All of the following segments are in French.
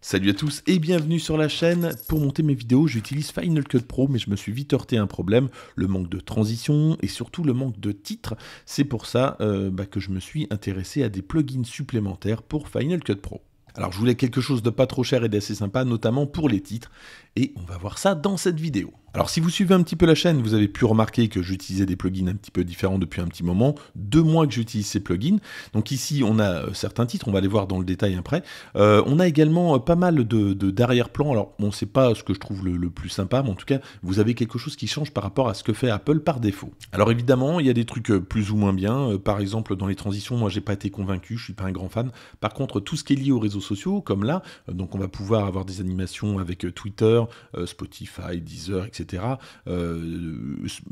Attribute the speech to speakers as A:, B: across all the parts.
A: Salut à tous et bienvenue sur la chaîne. Pour monter mes vidéos, j'utilise Final Cut Pro, mais je me suis vite heurté à un problème, le manque de transition et surtout le manque de titres. C'est pour ça euh, bah, que je me suis intéressé à des plugins supplémentaires pour Final Cut Pro. Alors je voulais quelque chose de pas trop cher et d'assez sympa, notamment pour les titres, et on va voir ça dans cette vidéo. Alors si vous suivez un petit peu la chaîne, vous avez pu remarquer que j'utilisais des plugins un petit peu différents depuis un petit moment, deux mois que j'utilise ces plugins. Donc ici on a euh, certains titres, on va les voir dans le détail après. Euh, on a également euh, pas mal de, d'arrière-plan, alors ne sait pas ce que je trouve le, le, plus sympa, mais en tout cas vous avez quelque chose qui change par rapport à ce que fait Apple par défaut. Alors évidemment il y a des trucs plus ou moins bien, par exemple dans les transitions moi j'ai pas été convaincu, je suis pas un grand fan. Par contre tout ce qui est lié aux réseaux sociaux comme là, donc on va pouvoir avoir des animations avec Twitter, Spotify, Deezer, etc etc. Euh,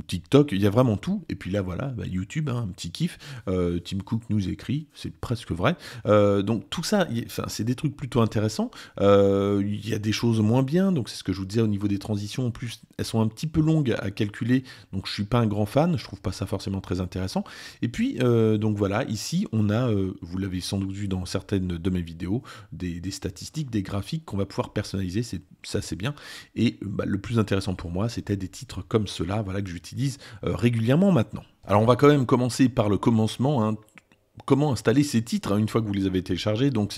A: TikTok, il y a vraiment tout. Et puis là, voilà, bah, YouTube, hein, un petit kiff. Euh, Tim Cook nous écrit, c'est presque vrai. Euh, donc tout ça, c'est des trucs plutôt intéressants. Il y a des choses moins bien, donc c'est ce que je vous disais au niveau des transitions. En plus, elles sont un petit peu longues à calculer, donc je suis pas un grand fan, je trouve pas ça forcément très intéressant. Et puis, donc voilà, ici, on a, vous l'avez sans doute vu dans certaines de mes vidéos, des, statistiques, des graphiques qu'on va pouvoir personnaliser, c'est ça c'est bien. Et bah, le plus intéressant pour moi, c'était des titres comme cela, voilà que j'utilise euh, régulièrement maintenant. Alors on va quand même commencer par le commencement. Hein comment installer ces titres hein, une fois que vous les avez téléchargés. Donc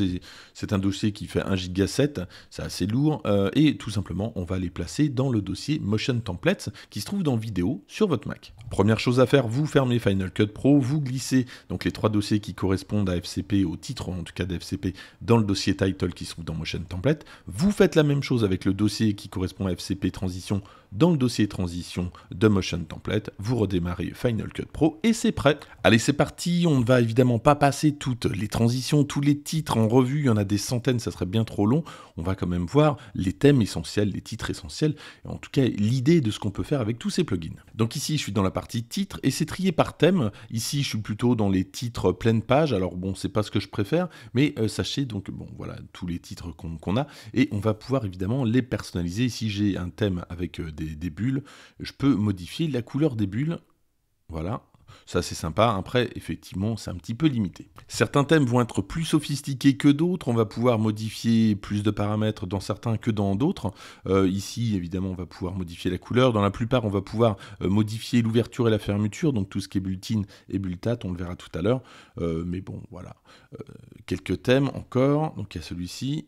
A: c'est un dossier qui fait 1 giga 7, c'est assez lourd. Euh, et tout simplement, on va les placer dans le dossier Motion Templates qui se trouve dans vidéo sur votre Mac. Première chose à faire, vous fermez Final Cut Pro, vous glissez donc les trois dossiers qui correspondent à FCP, au titre en tout cas d'FCP, dans le dossier Title qui se trouve dans Motion Template. Vous faites la même chose avec le dossier qui correspond à FCP Transition dans le dossier Transition de Motion Template. Vous redémarrez Final Cut Pro et c'est prêt. Allez, c'est parti, on va évidemment pas passer toutes les transitions, tous les titres en revue, il y en a des centaines, ça serait bien trop long. On va quand même voir les thèmes essentiels, les titres essentiels, en tout cas l'idée de ce qu'on peut faire avec tous ces plugins. Donc ici, je suis dans la partie titres et c'est trié par thème. Ici, je suis plutôt dans les titres pleine page. Alors bon, c'est pas ce que je préfère, mais euh, sachez donc, bon, voilà, tous les titres qu'on a et on va pouvoir évidemment les personnaliser. Si j'ai un thème avec euh, des, des bulles, je peux modifier la couleur des bulles. Voilà, ça c'est sympa. Après, effectivement, c'est un petit peu limité. Certains thèmes vont être plus sophistiqués que d'autres. On va pouvoir modifier plus de paramètres dans certains que dans d'autres. Euh, ici, évidemment, on va pouvoir modifier la couleur. Dans la plupart, on va pouvoir euh, modifier l'ouverture et la fermeture, donc tout ce qui est bulletin et bulletat, on le verra tout à l'heure. Euh, mais bon, voilà. quelques thèmes encore. Donc il y a celui-ci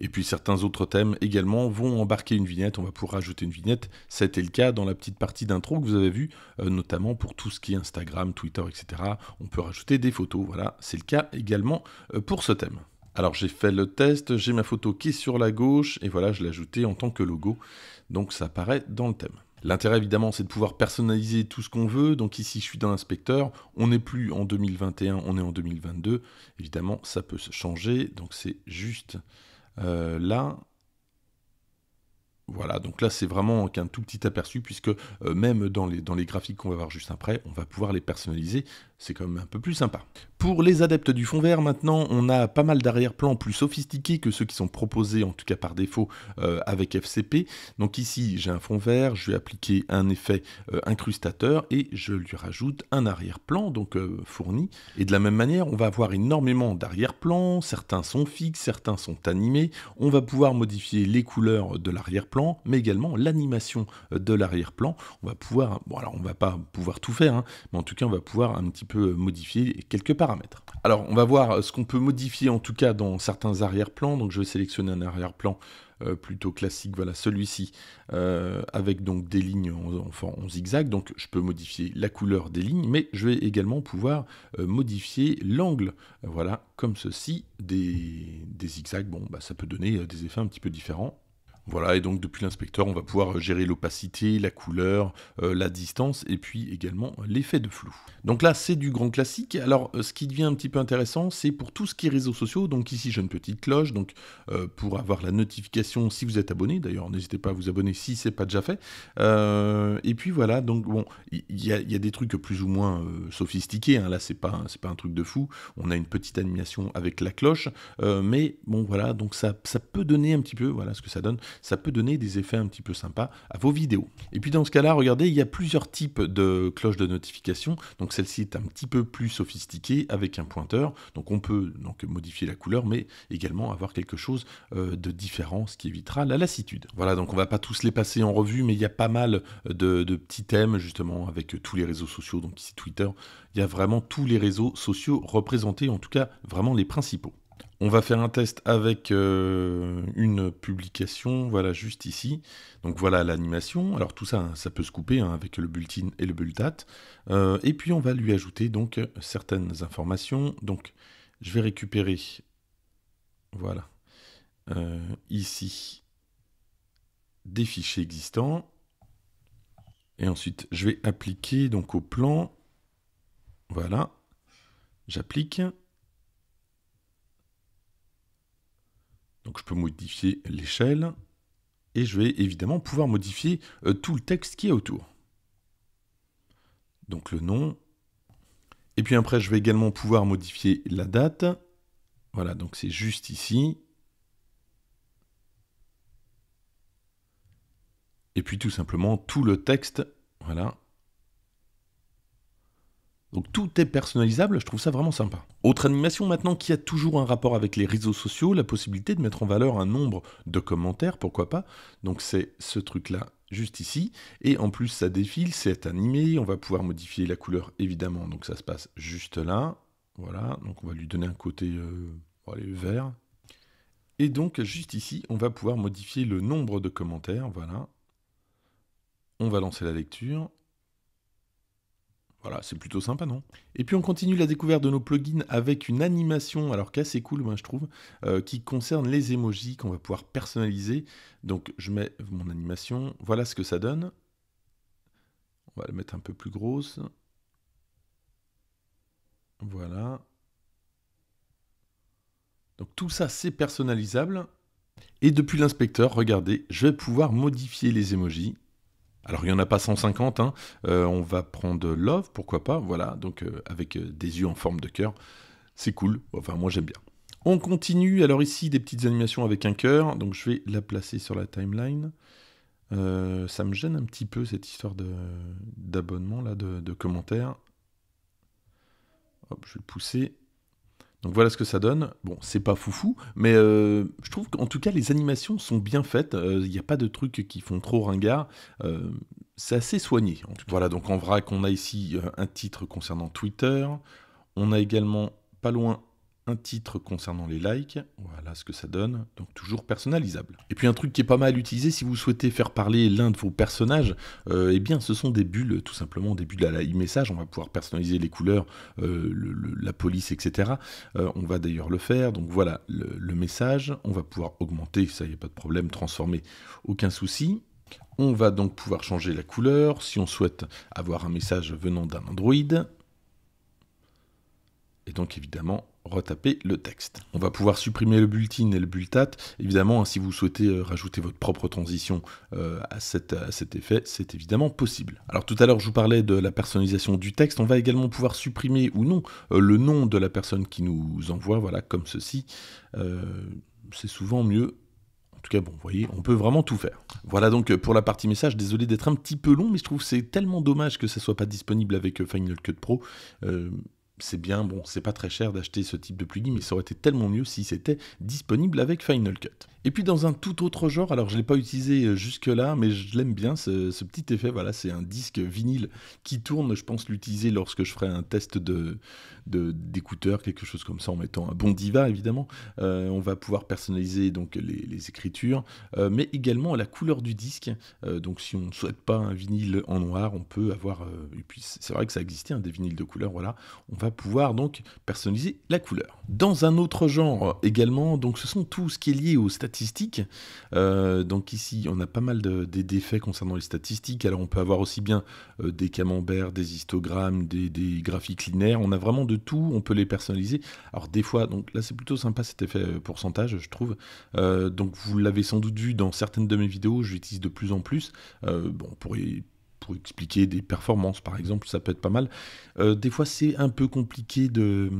A: et puis certains autres thèmes également vont embarquer une vignette, on va pouvoir rajouter une vignette, C'était le cas dans la petite partie d'intro que vous avez vue, euh, notamment pour tout ce qui est Instagram, Twitter, etc. On peut rajouter des photos, voilà, c'est le cas également euh, pour ce thème. Alors j'ai fait le test, j'ai ma photo qui est sur la gauche, et voilà, je l'ai ajoutée en tant que logo, donc ça apparaît dans le thème. L'intérêt évidemment c'est de pouvoir personnaliser tout ce qu'on veut, donc ici je suis dans l'inspecteur, on n'est plus en 2021, on est en 2022, évidemment ça peut se changer, donc c'est juste euh, là, voilà, donc là c'est vraiment qu'un tout petit aperçu, puisque euh, même dans les, dans les graphiques qu'on va voir juste après, on va pouvoir les personnaliser c'est quand même un peu plus sympa. Pour les adeptes du fond vert, maintenant, on a pas mal d'arrière-plans plus sophistiqués que ceux qui sont proposés, en tout cas par défaut, euh, avec FCP. Donc ici, j'ai un fond vert, je vais appliquer un effet euh, incrustateur et je lui rajoute un arrière-plan, donc euh, fourni. Et de la même manière, on va avoir énormément d'arrière-plans, certains sont fixes, certains sont animés. On va pouvoir modifier les couleurs de l'arrière-plan, mais également l'animation de l'arrière-plan. On va pouvoir, bon alors on va pas pouvoir tout faire, hein, mais en tout cas, on va pouvoir un petit peut modifier quelques paramètres. Alors on va voir euh, ce qu'on peut modifier en tout cas dans certains arrière-plans. Donc je vais sélectionner un arrière-plan euh, plutôt classique, voilà celui-ci, euh, avec donc des lignes en, zigzag, donc je peux modifier la couleur des lignes, mais je vais également pouvoir modifier l'angle, voilà, comme ceci, des, zigzags, bon, bah, ça peut donner des effets un petit peu différents, voilà, et donc depuis l'inspecteur, on va pouvoir euh, gérer l'opacité, la couleur, euh, la distance et puis également euh, l'effet de flou. Donc là, c'est du grand classique. Alors, ce qui devient un petit peu intéressant, c'est pour tout ce qui est réseaux sociaux. Donc ici, j'ai une petite cloche, donc pour avoir la notification si vous êtes abonné. D'ailleurs, n'hésitez pas à vous abonner si c'est pas déjà fait. et puis voilà, donc bon, il y, a des trucs plus ou moins sophistiqués. Hein. Là, c'est pas c'est pas un truc de fou. On a une petite animation avec la cloche, mais bon voilà, donc ça ça peut donner un petit peu voilà ce que ça donne ça peut donner des effets un petit peu sympas à vos vidéos. Et puis dans ce cas-là, regardez, il y a plusieurs types de cloches de notification. Donc celle-ci est un petit peu plus sophistiquée avec un pointeur. Donc on peut donc modifier la couleur, mais également avoir quelque chose euh, de différent, ce qui évitera la lassitude. Voilà, donc on va pas tous les passer en revue, mais il y a pas mal de, de petits thèmes justement avec tous les réseaux sociaux. Donc ici Twitter, il y a vraiment tous les réseaux sociaux représentés, en tout cas vraiment les principaux. On va faire un test avec euh, une publication, voilà, juste ici. Donc voilà l'animation. Alors tout ça, ça peut se couper hein, avec le bulletin et le bulletat. Euh, et puis on va lui ajouter donc certaines informations. Donc je vais récupérer, voilà, euh, ici, des fichiers existants. Et ensuite, je vais appliquer donc au plan. Voilà, j'applique. Donc je peux modifier l'échelle et je vais évidemment pouvoir modifier euh, tout le texte qui est autour. Donc le nom. Et puis après, je vais également pouvoir modifier la date. Voilà, donc c'est juste ici. Et puis tout simplement tout le texte, voilà, donc tout est personnalisable, je trouve ça vraiment sympa. Autre animation maintenant qui a toujours un rapport avec les réseaux sociaux, la possibilité de mettre en valeur un nombre de commentaires, pourquoi pas. Donc c'est ce truc-là juste ici, et en plus ça défile, c'est animé, on va pouvoir modifier la couleur évidemment, donc ça se passe juste là, voilà, donc on va lui donner un côté euh, vert, et donc juste ici on va pouvoir modifier le nombre de commentaires, voilà, on va lancer la lecture, voilà, c'est plutôt sympa, non Et puis on continue la découverte de nos plugins avec une animation, alors qu'assez cool, moi je trouve, euh, qui concerne les emojis qu'on va pouvoir personnaliser. Donc je mets mon animation, voilà ce que ça donne. On va la mettre un peu plus grosse. Voilà. Donc tout ça, c'est personnalisable. Et depuis l'inspecteur, regardez, je vais pouvoir modifier les emojis. Alors il n'y en a pas 150, hein. euh, on va prendre Love, pourquoi pas, voilà, donc euh, avec euh, des yeux en forme de cœur, c'est cool, enfin moi j'aime bien. On continue, alors ici des petites animations avec un cœur, donc je vais la placer sur la timeline. ça me gêne un petit peu cette histoire d'abonnement, là, de, de commentaires. Hop, je vais le pousser. Donc voilà ce que ça donne. Bon, c'est pas foufou, mais euh, je trouve qu'en tout cas les animations sont bien faites. Euh, il n'y a pas de trucs qui font trop ringard. Euh, c'est assez soigné. Voilà, donc en vrac, on a ici un titre concernant Twitter. On a également pas loin un titre concernant les likes, voilà ce que ça donne, donc toujours personnalisable. Et puis un truc qui est pas mal utilisé si vous souhaitez faire parler l'un de vos personnages, Et euh, eh bien ce sont des bulles, tout simplement des bulles à la e-message, on va pouvoir personnaliser les couleurs, euh, la police, etc. Euh, on va d'ailleurs le faire, donc voilà le, message, on va pouvoir augmenter, ça y a pas de problème, transformer, aucun souci. On va donc pouvoir changer la couleur si on souhaite avoir un message venant d'un Android. Et donc évidemment, retaper le texte. On va pouvoir supprimer le bulletin et le bulletat. Évidemment, hein, si vous souhaitez euh, rajouter votre propre transition euh, à, cet effet, c'est évidemment possible. Alors tout à l'heure, je vous parlais de la personnalisation du texte. On va également pouvoir supprimer ou non euh, le nom de la personne qui nous envoie, voilà, comme ceci. c'est souvent mieux en tout cas, bon, vous voyez, on peut vraiment tout faire. Voilà donc pour la partie message. Désolé d'être un petit peu long, mais je trouve c'est tellement dommage que ça soit pas disponible avec Final Cut Pro c'est bien, bon, c'est pas très cher d'acheter ce type de plugin, mais ça aurait été tellement mieux si c'était disponible avec Final Cut. Et puis dans un tout autre genre, alors je ne l'ai pas utilisé euh, jusque-là, mais je l'aime bien ce, petit effet, voilà, c'est un disque vinyle qui tourne, je pense l'utiliser lorsque je ferai un test de d'écouteurs, quelque chose comme ça, en mettant un bon diva évidemment. Euh, on va pouvoir personnaliser donc les, écritures, euh, mais également la couleur du disque. donc si on ne souhaite pas un vinyle en noir, on peut avoir, et puis c'est vrai que ça existait, hein, des vinyles de couleur, voilà, on va pouvoir donc personnaliser la couleur. Dans un autre genre euh, également, donc ce sont tout ce qui est lié aux statistiques. Euh, donc ici, on a pas mal de, des défaits concernant les statistiques. Alors on peut avoir aussi bien euh, des camemberts, des histogrammes, des, graphiques linéaires. On a vraiment de tout. On peut les personnaliser. Alors des fois, donc là c'est plutôt sympa cet effet pourcentage, je trouve. donc vous l'avez sans doute vu dans certaines de mes vidéos, l'utilise de plus en plus. bon, pour pourrait pour expliquer des performances, par exemple, ça peut être pas mal. Euh, des fois, c'est un peu compliqué de,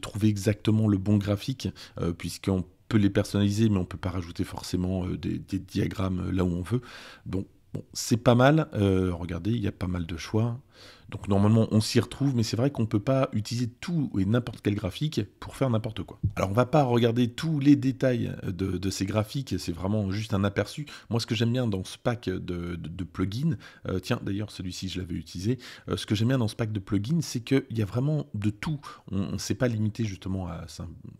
A: trouver exactement le bon graphique, euh, puisqu'on peut les personnaliser, mais on ne peut pas rajouter forcément euh, des, diagrammes là où on veut. Donc, bon, c'est pas mal. regardez, il y a pas mal de choix. Donc normalement, on s'y retrouve, mais c'est vrai qu'on peut pas utiliser tout et n'importe quel graphique pour faire n'importe quoi. Alors on va pas regarder tous les détails de, ces graphiques, c'est vraiment juste un aperçu. Moi, ce que j'aime bien dans ce pack de, plugins, euh, tiens, d'ailleurs, celui-ci, je l'avais utilisé, euh, ce que j'aime bien dans ce pack de plugins, c'est qu'il y a vraiment de tout. On ne s'est pas limité justement à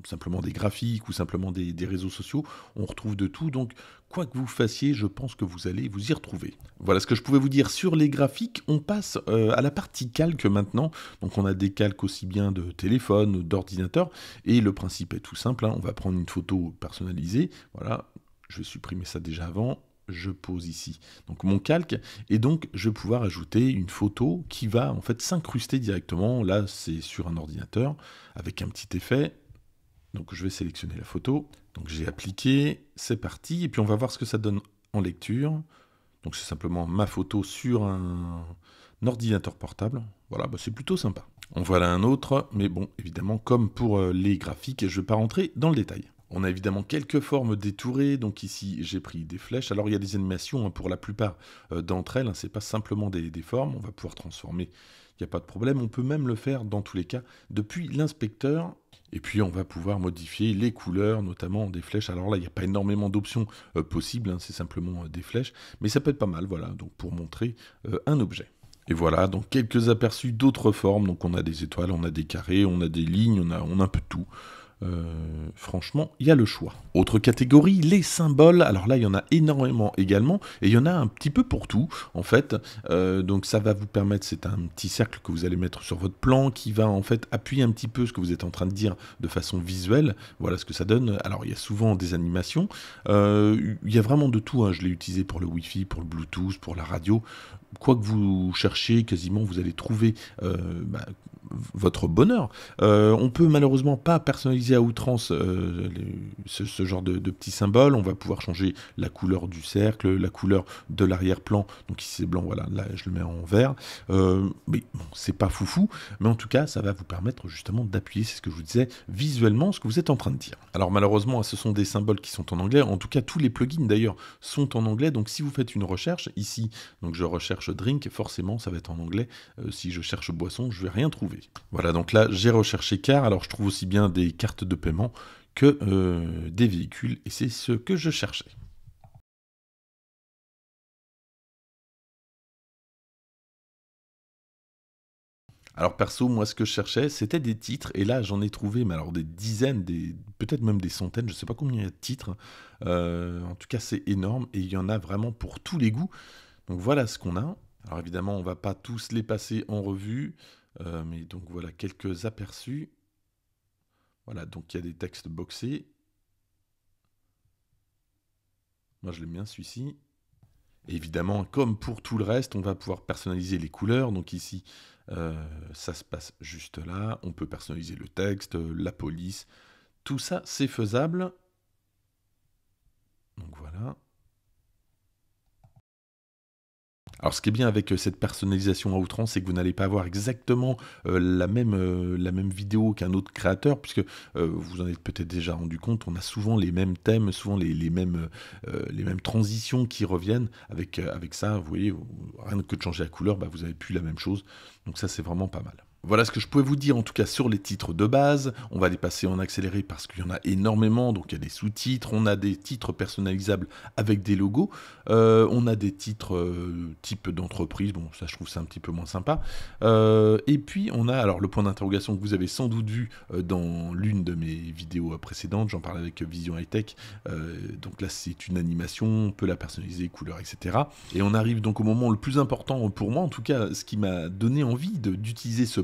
A: simplement des graphiques ou simplement des, réseaux sociaux, on retrouve de tout, donc quoi que vous fassiez, je pense que vous allez vous y retrouver. Voilà ce que je pouvais vous dire sur les graphiques, on passe euh, à la partie calque maintenant. Donc on a des calques aussi bien de téléphone, d'ordinateur, et le principe est tout simple, hein. on va prendre une photo personnalisée, voilà, je vais supprimer ça déjà avant, je pose ici donc mon calque et donc je vais pouvoir ajouter une photo qui va en fait s'incruster directement là c'est sur un ordinateur avec un petit effet donc je vais sélectionner la photo donc j'ai appliqué c'est parti et puis on va voir ce que ça donne en lecture donc c'est simplement ma photo sur un ordinateur portable. Voilà, bah, c'est plutôt sympa. On voit là un autre, mais bon, évidemment, comme pour euh, les graphiques, je ne vais pas rentrer dans le détail. On a évidemment quelques formes détourées, donc ici j'ai pris des flèches. Alors il y a des animations hein, pour la plupart euh, d'entre elles, ce hein, c'est pas simplement des, formes, on va pouvoir transformer, il n'y a pas de problème. On peut même le faire dans tous les cas depuis l'inspecteur. Et puis on va pouvoir modifier les couleurs, notamment des flèches. Alors là, il n'y a pas énormément d'options euh, possibles, hein, c'est simplement des flèches, mais ça peut être pas mal, voilà, donc pour montrer un objet. Et voilà, donc quelques aperçus d'autres formes. Donc on a des étoiles, on a des carrés, on a des lignes, on a, on a un peu tout. Euh, franchement, il y a le choix. Autre catégorie, les symboles. Alors là, il y en a énormément également, et il y en a un petit peu pour tout, en fait. Euh, donc ça va vous permettre, c'est un petit cercle que vous allez mettre sur votre plan, qui va en fait appuyer un petit peu ce que vous êtes en train de dire de façon visuelle. Voilà ce que ça donne. Alors il y a souvent des animations. Euh, il y a vraiment de tout. Hein. Je l'ai utilisé pour le Wi-Fi, pour le Bluetooth, pour la radio. Quoi que vous cherchiez, quasiment, vous allez trouver bah, votre bonheur. Euh, on peut malheureusement pas personnaliser à outrance euh, ce, genre de, petits symboles. On va pouvoir changer la couleur du cercle, la couleur de l'arrière-plan. Donc ici c'est blanc, voilà, là je le mets en vert. Euh, mais bon, c'est pas foufou, mais en tout cas ça va vous permettre justement d'appuyer, c'est ce que je vous disais, visuellement ce que vous êtes en train de dire. Alors malheureusement, ce sont des symboles qui sont en anglais. En tout cas, tous les plugins d'ailleurs sont en anglais. Donc si vous faites une recherche ici, donc je recherche drink, forcément ça va être en anglais. si je cherche boisson, je vais rien trouver. Voilà, donc là, j'ai recherché car, alors je trouve aussi bien des cartes de paiement que euh, des véhicules, et c'est ce que je cherchais. Alors perso, moi ce que je cherchais, c'était des titres, et là j'en ai trouvé, mais alors des dizaines, des, peut-être même des centaines, je ne sais pas combien de titres. Euh, en tout cas, c'est énorme, et il y en a vraiment pour tous les goûts. Donc voilà ce qu'on a. Alors évidemment, on ne va pas tous les passer en revue. Euh, mais donc voilà, quelques aperçus. Voilà, donc il y a des textes boxés. Moi je l'aime bien celui-ci. Évidemment, comme pour tout le reste, on va pouvoir personnaliser les couleurs. Donc ici, euh, ça se passe juste là. On peut personnaliser le texte, la police. Tout ça, c'est faisable. Donc voilà. Alors ce qui est bien avec euh, cette personnalisation à outrance, c'est que vous n'allez pas avoir exactement euh, la, même, euh, la même vidéo qu'un autre créateur, puisque vous en êtes peut-être déjà rendu compte, on a souvent les mêmes thèmes, souvent les, mêmes, les mêmes transitions qui reviennent. Avec, avec ça, vous voyez, rien que de changer la couleur, bah, vous avez plus la même chose. Donc ça, c'est vraiment pas mal. Voilà ce que je pouvais vous dire en tout cas sur les titres de base. On va les passer en accéléré parce qu'il y en a énormément. Donc il y a des sous-titres, on a des titres personnalisables avec des logos, euh, on a des titres euh, type d'entreprise. Bon, ça je trouve ça un petit peu moins sympa. Euh, et puis on a alors le point d'interrogation que vous avez sans doute vu dans l'une de mes vidéos précédentes. J'en parlais avec Vision High Tech. donc là c'est une animation, on peut la personnaliser, couleur, etc. Et on arrive donc au moment le plus important pour moi, en tout cas, ce qui m'a donné envie d'utiliser ce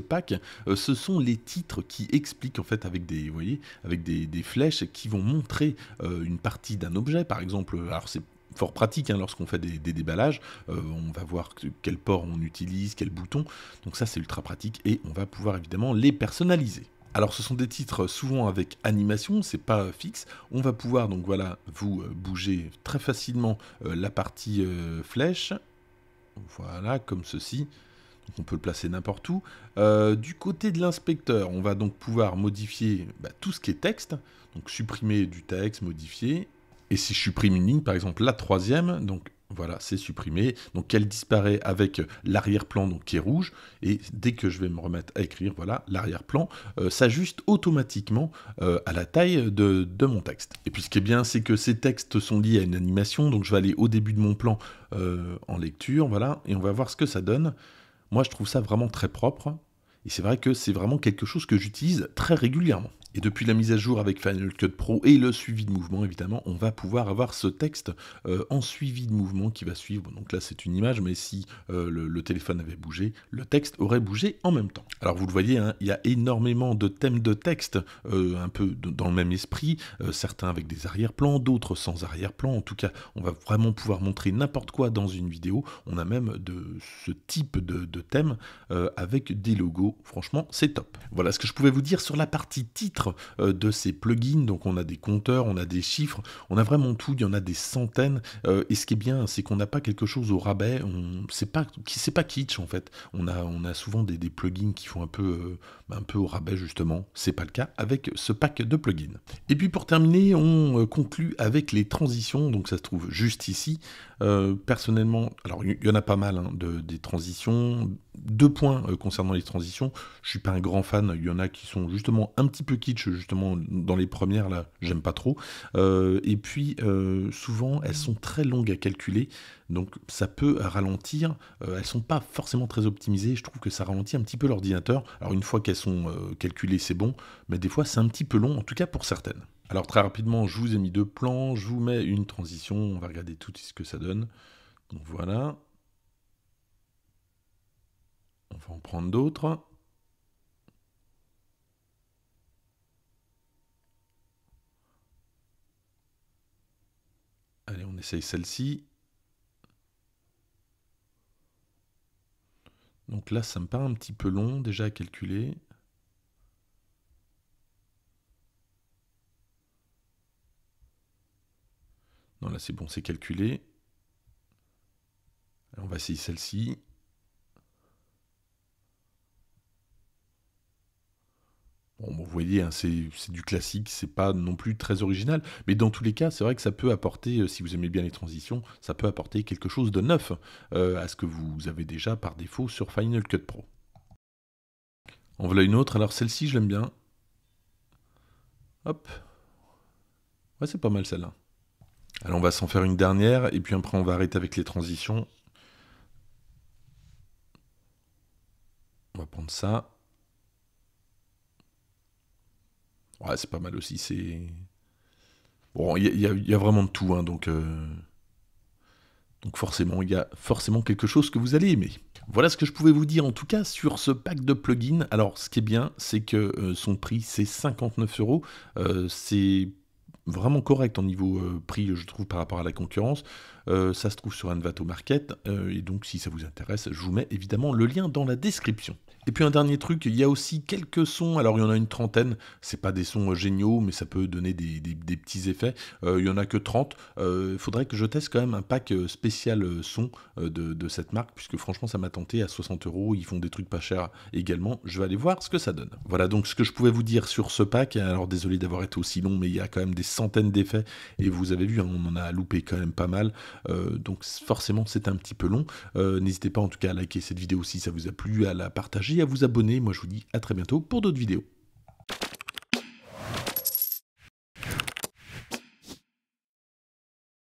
A: euh, ce sont les titres qui expliquent en fait avec des, voyez, avec des, flèches qui vont montrer euh, une partie d'un objet, par exemple. Euh, alors c'est fort pratique hein, lorsqu'on fait des, déballages. on va voir quel port on utilise, quel bouton. Donc ça, c'est ultra pratique et on va pouvoir évidemment les personnaliser. Alors ce sont des titres souvent avec animation, c'est pas fixe. On va pouvoir donc voilà vous bouger très facilement la partie flèche. Voilà, comme ceci on peut le placer n'importe où. Euh, du côté de l'inspecteur, on va donc pouvoir modifier bah, tout ce qui est texte, donc supprimer du texte, modifier. Et si je supprime une ligne, par exemple la troisième, donc voilà, c'est supprimé. Donc elle disparaît avec l'arrière-plan qui est rouge. Et dès que je vais me remettre à écrire, voilà, l'arrière-plan euh, s'ajuste automatiquement euh, à la taille de, mon texte. Et puis ce qui est bien, c'est que ces textes sont liés à une animation. Donc je vais aller au début de mon plan en lecture, voilà, et on va voir ce que ça donne. Moi, je trouve ça vraiment très propre. Et c'est vrai que c'est vraiment quelque chose que j'utilise très régulièrement depuis la mise à jour avec Final Cut Pro et le suivi de mouvement, évidemment, on va pouvoir avoir ce texte euh, en suivi de mouvement qui va suivre. Donc là, c'est une image, mais si euh, le, téléphone avait bougé, le texte aurait bougé en même temps. Alors vous le voyez, hein, il y a énormément de thèmes de texte, euh, un peu dans le même esprit, certains avec des arrière-plans, d'autres sans arrière-plan. En tout cas, on va vraiment pouvoir montrer n'importe quoi dans une vidéo. On a même de ce type de thème avec des logos. Franchement, c'est top. Voilà ce que je pouvais vous dire sur la partie titre euh, de ces plugins. Donc on a des compteurs, on a des chiffres, on a vraiment tout. Il y en a des centaines. Euh, et ce qui est bien, c'est qu'on n'a pas quelque chose au rabais. On c'est pas pas kitsch en fait. On a on a souvent des, plugins qui font un peu euh, un peu au rabais justement. C'est pas le cas avec ce pack de plugins. Et puis pour terminer, on conclut avec les transitions. Donc ça se trouve juste ici. personnellement, alors il y, en a pas mal hein, de, des transitions deux points euh, concernant les transitions. Je suis pas un grand fan. Il y en a qui sont justement un petit peu kitsch, justement dans les premières là. J'aime pas trop. Euh, et puis euh, souvent elles sont très longues à calculer, donc ça peut ralentir. elles sont pas forcément très optimisées. Je trouve que ça ralentit un petit peu l'ordinateur. Alors une fois qu'elles sont calculées, c'est bon, mais des fois c'est un petit peu long, en tout cas pour certaines. Alors très rapidement, je vous ai mis deux plans. Je vous mets une transition. On va regarder tout ce que ça donne. voilà va en prendre d'autres. Allez, on essaye celle-ci. Donc là, ça me paraît un petit peu long déjà à calculer. Non, là c'est bon, c'est calculé. on va essayer celle-ci. Bon, vous voyez, hein, c'est du classique, c'est pas non plus très original, mais dans tous les cas, c'est vrai que ça peut apporter, euh, si vous aimez bien les transitions, ça peut apporter quelque chose de neuf euh, à ce que vous avez déjà par défaut sur Final Cut Pro. En voilà une autre, alors celle-ci, je l'aime bien. Hop. Ouais, c'est pas mal celle-là. Alors on va s'en faire une dernière, et puis après on va arrêter avec les transitions. On va prendre ça. Ouais, c'est pas mal aussi. C'est. Bon, il y, a vraiment de tout, hein, donc. Euh, donc forcément, il y a forcément quelque chose que vous allez aimer. Voilà ce que je pouvais vous dire en tout cas sur ce pack de plugins. Alors, ce qui est bien, c'est que euh, son prix, c'est 59 euros. Euh, c'est vraiment correct en niveau prix, je trouve, par rapport à la concurrence. ça se trouve sur Envato Market. et donc, si ça vous intéresse, je vous mets évidemment le lien dans la description. Et puis un dernier truc, il y a aussi quelques sons, alors il y en a une trentaine, c'est pas des sons euh, géniaux, mais ça peut donner des, petits effets, euh, il y en a que 30, euh, il faudrait que je teste quand même un pack spécial son de, cette marque, puisque franchement ça m'a tenté, à 60 euros, ils font des trucs pas chers également, je vais aller voir ce que ça donne. Voilà donc ce que je pouvais vous dire sur ce pack, alors désolé d'avoir été aussi long, mais il y a quand même des centaines d'effets, et vous avez vu, hein, on en a loupé quand même pas mal, donc forcément c'est un petit peu long, n'hésitez pas en tout cas à liker cette vidéo si ça vous a plu, à la partager, à vous abonner. Moi, je vous dis à très bientôt pour d'autres vidéos.